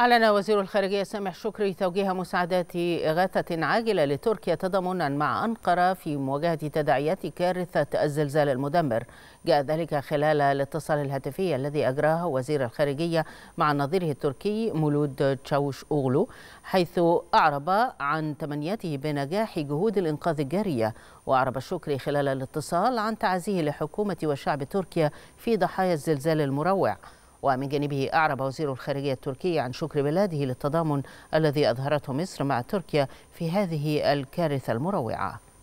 أعلن وزير الخارجية سامح شكري توجيه مساعدات إغاثة عاجلة لتركيا تضامنا مع أنقرة في مواجهة تداعيات كارثة الزلزال المدمر جاء ذلك خلال الاتصال الهاتفي الذي أجراه وزير الخارجية مع نظيره التركي مولود تشاوش أوغلو حيث أعرب عن تمنياته بنجاح جهود الإنقاذ الجارية وأعرب شكري خلال الاتصال عن تعزيه لحكومة وشعب تركيا في ضحايا الزلزال المروع ومن جانبه أعرب وزير الخارجية التركي عن شكر بلاده للتضامن الذي أظهرته مصر مع تركيا في هذه الكارثة المروعة